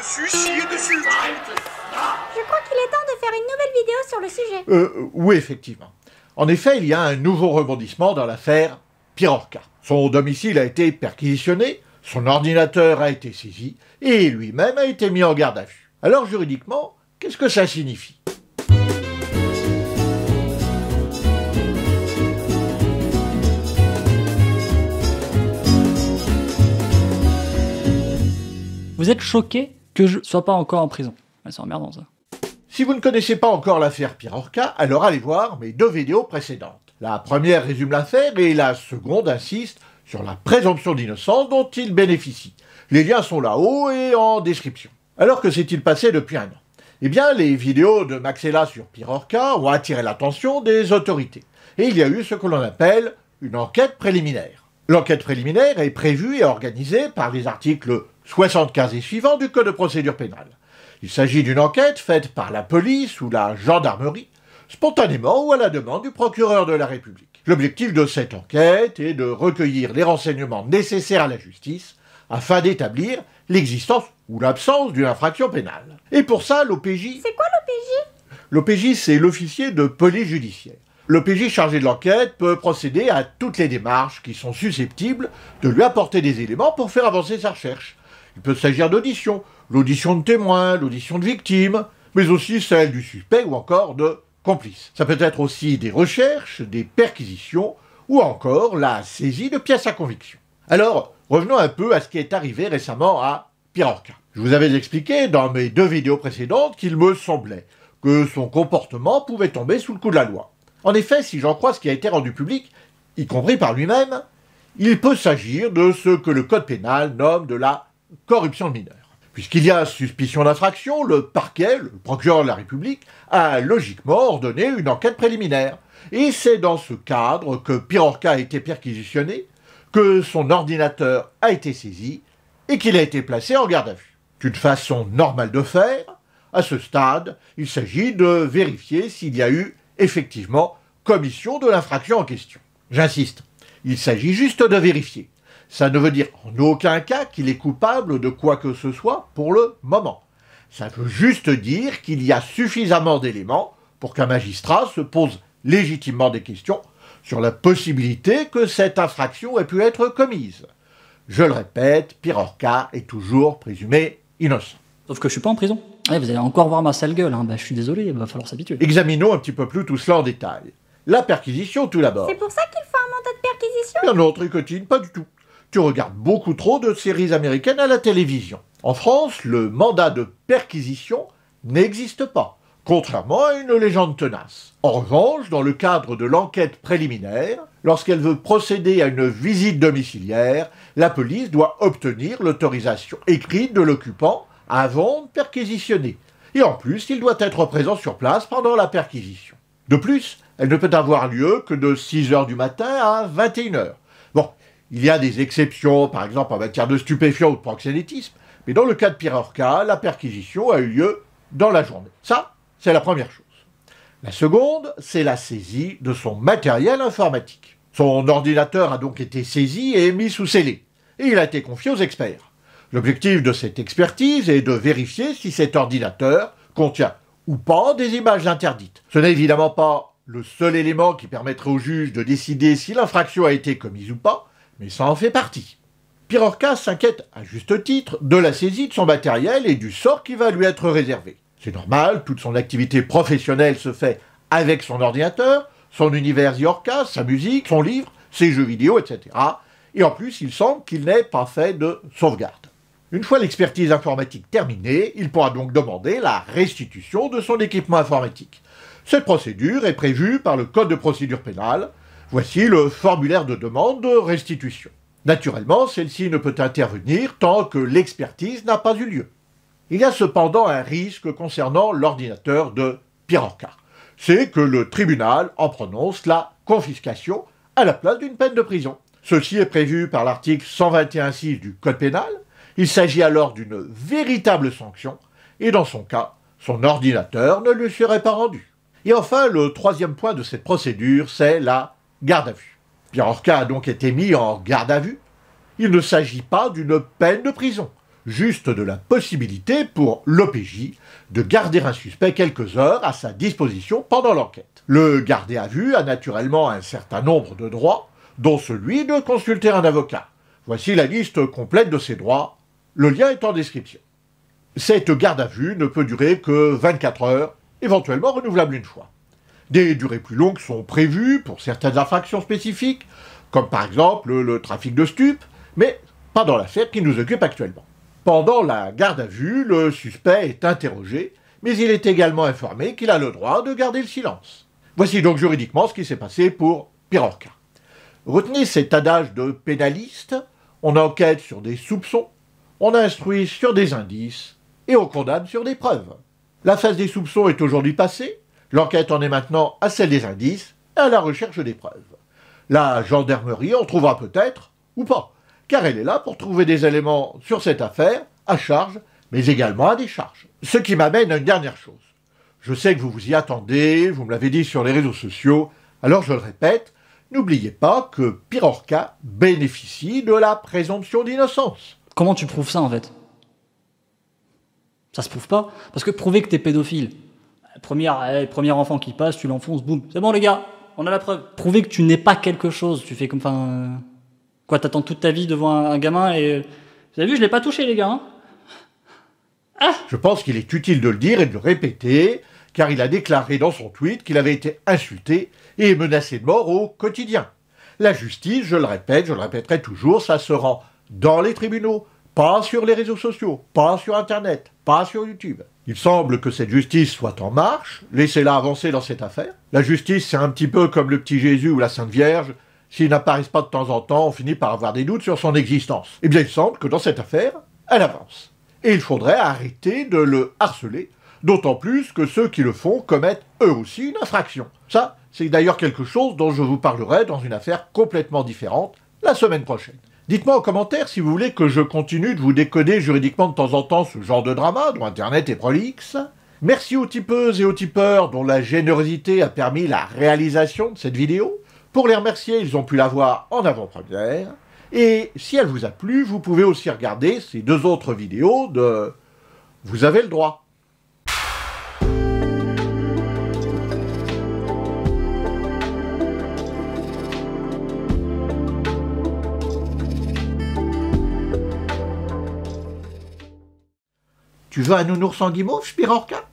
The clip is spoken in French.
Je crois qu'il est temps de faire une nouvelle vidéo sur le sujet. Euh, euh oui, effectivement. En effet, il y a un nouveau rebondissement dans l'affaire Pirorca. Son domicile a été perquisitionné, son ordinateur a été saisi et lui-même a été mis en garde à vue. Alors juridiquement, qu'est-ce que ça signifie Vous êtes choqué que je sois pas encore en prison. Ah, c'est emmerdant ça. Si vous ne connaissez pas encore l'affaire Pirorca, alors allez voir mes deux vidéos précédentes. La première résume l'affaire et la seconde insiste sur la présomption d'innocence dont il bénéficie. Les liens sont là-haut et en description. Alors que s'est-il passé depuis un an Eh bien, les vidéos de Maxella sur Pirorca ont attiré l'attention des autorités. Et il y a eu ce que l'on appelle une enquête préliminaire. L'enquête préliminaire est prévue et organisée par les articles 75 et suivant du Code de procédure pénale. Il s'agit d'une enquête faite par la police ou la gendarmerie, spontanément ou à la demande du procureur de la République. L'objectif de cette enquête est de recueillir les renseignements nécessaires à la justice afin d'établir l'existence ou l'absence d'une infraction pénale. Et pour ça, l'OPJ... C'est quoi l'OPJ L'OPJ, c'est l'officier de police judiciaire. L'OPJ chargé de l'enquête peut procéder à toutes les démarches qui sont susceptibles de lui apporter des éléments pour faire avancer sa recherche, il peut s'agir d'auditions, l'audition de témoins, l'audition de victimes, mais aussi celle du suspect ou encore de complices. Ça peut être aussi des recherches, des perquisitions ou encore la saisie de pièces à conviction. Alors, revenons un peu à ce qui est arrivé récemment à Pirorca. Je vous avais expliqué dans mes deux vidéos précédentes qu'il me semblait que son comportement pouvait tomber sous le coup de la loi. En effet, si j'en crois ce qui a été rendu public, y compris par lui-même, il peut s'agir de ce que le Code pénal nomme de la corruption de mineurs. Puisqu'il y a suspicion d'infraction, le parquet, le procureur de la République, a logiquement ordonné une enquête préliminaire. Et c'est dans ce cadre que Pirorca a été perquisitionné, que son ordinateur a été saisi et qu'il a été placé en garde à vue. D'une façon normale de faire, à ce stade, il s'agit de vérifier s'il y a eu effectivement commission de l'infraction en question. J'insiste, il s'agit juste de vérifier. Ça ne veut dire en aucun cas qu'il est coupable de quoi que ce soit pour le moment. Ça veut juste dire qu'il y a suffisamment d'éléments pour qu'un magistrat se pose légitimement des questions sur la possibilité que cette infraction ait pu être commise. Je le répète, Pirorca est toujours présumé innocent. Sauf que je suis pas en prison. Eh, vous allez encore voir ma sale gueule, hein. bah, je suis désolé, il va falloir s'habituer. Examinons un petit peu plus tout cela en détail. La perquisition tout d'abord. C'est pour ça qu'il faut un mandat de perquisition non, tricotine, pas du tout tu regardes beaucoup trop de séries américaines à la télévision. En France, le mandat de perquisition n'existe pas, contrairement à une légende tenace. En revanche, dans le cadre de l'enquête préliminaire, lorsqu'elle veut procéder à une visite domiciliaire, la police doit obtenir l'autorisation écrite de l'occupant avant de perquisitionner. Et en plus, il doit être présent sur place pendant la perquisition. De plus, elle ne peut avoir lieu que de 6h du matin à 21h. Bon, il y a des exceptions, par exemple en matière de stupéfiants ou de proxénétisme, mais dans le cas de Pirorca, la perquisition a eu lieu dans la journée. Ça, c'est la première chose. La seconde, c'est la saisie de son matériel informatique. Son ordinateur a donc été saisi et mis sous scellé, et il a été confié aux experts. L'objectif de cette expertise est de vérifier si cet ordinateur contient ou pas des images interdites. Ce n'est évidemment pas le seul élément qui permettrait au juge de décider si l'infraction a été commise ou pas, mais ça en fait partie. Pirorca s'inquiète, à juste titre, de la saisie de son matériel et du sort qui va lui être réservé. C'est normal, toute son activité professionnelle se fait avec son ordinateur, son univers Yorka, sa musique, son livre, ses jeux vidéo, etc. Et en plus, il semble qu'il n'ait pas fait de sauvegarde. Une fois l'expertise informatique terminée, il pourra donc demander la restitution de son équipement informatique. Cette procédure est prévue par le Code de procédure pénale, Voici le formulaire de demande de restitution. Naturellement, celle-ci ne peut intervenir tant que l'expertise n'a pas eu lieu. Il y a cependant un risque concernant l'ordinateur de Piranca. C'est que le tribunal en prononce la confiscation à la place d'une peine de prison. Ceci est prévu par l'article 121.6 du Code pénal. Il s'agit alors d'une véritable sanction et dans son cas, son ordinateur ne lui serait pas rendu. Et enfin, le troisième point de cette procédure, c'est la garde à vue. Orca a donc été mis en garde à vue. Il ne s'agit pas d'une peine de prison, juste de la possibilité pour l'OPJ de garder un suspect quelques heures à sa disposition pendant l'enquête. Le gardé à vue a naturellement un certain nombre de droits, dont celui de consulter un avocat. Voici la liste complète de ses droits, le lien est en description. Cette garde à vue ne peut durer que 24 heures, éventuellement renouvelable une fois. Des durées plus longues sont prévues pour certaines infractions spécifiques, comme par exemple le trafic de stupes, mais pas dans l'affaire qui nous occupe actuellement. Pendant la garde à vue, le suspect est interrogé, mais il est également informé qu'il a le droit de garder le silence. Voici donc juridiquement ce qui s'est passé pour Pirorca. Retenez cet adage de pénaliste, on enquête sur des soupçons, on instruit sur des indices et on condamne sur des preuves. La phase des soupçons est aujourd'hui passée, L'enquête en est maintenant à celle des indices et à la recherche des preuves. La gendarmerie en trouvera peut-être, ou pas, car elle est là pour trouver des éléments sur cette affaire, à charge, mais également à décharge. Ce qui m'amène à une dernière chose. Je sais que vous vous y attendez, vous me l'avez dit sur les réseaux sociaux, alors je le répète, n'oubliez pas que Pirorca bénéficie de la présomption d'innocence. Comment tu prouves ça en fait Ça se prouve pas Parce que prouver que t'es pédophile, Première, eh, premier enfant qui passe, tu l'enfonces, boum. C'est bon, les gars, on a la preuve. Prouver que tu n'es pas quelque chose. Tu fais comme. Enfin. quoi, t'attends toute ta vie devant un, gamin et. Vous avez vu, je l'ai pas touché, les gars. Hein. ah je pense qu'il est utile de le dire et de le répéter, car il a déclaré dans son tweet qu'il avait été insulté et menacé de mort au quotidien. La justice, je le répète, je le répéterai toujours, ça se rend dans les tribunaux, pas sur les réseaux sociaux, pas sur Internet, pas sur YouTube. Il semble que cette justice soit en marche, laissez-la avancer dans cette affaire. La justice, c'est un petit peu comme le petit Jésus ou la Sainte Vierge, s'ils n'apparaissent pas de temps en temps, on finit par avoir des doutes sur son existence. Eh bien, il semble que dans cette affaire, elle avance. Et il faudrait arrêter de le harceler, d'autant plus que ceux qui le font commettent eux aussi une infraction. Ça, c'est d'ailleurs quelque chose dont je vous parlerai dans une affaire complètement différente la semaine prochaine. Dites-moi en commentaire si vous voulez que je continue de vous décoder juridiquement de temps en temps ce genre de drama dont Internet est prolixe. Merci aux tipeuses et aux tipeurs dont la générosité a permis la réalisation de cette vidéo. Pour les remercier, ils ont pu la voir en avant-première. Et si elle vous a plu, vous pouvez aussi regarder ces deux autres vidéos de Vous avez le droit. Tu veux un nounours en guimauve, Spirorca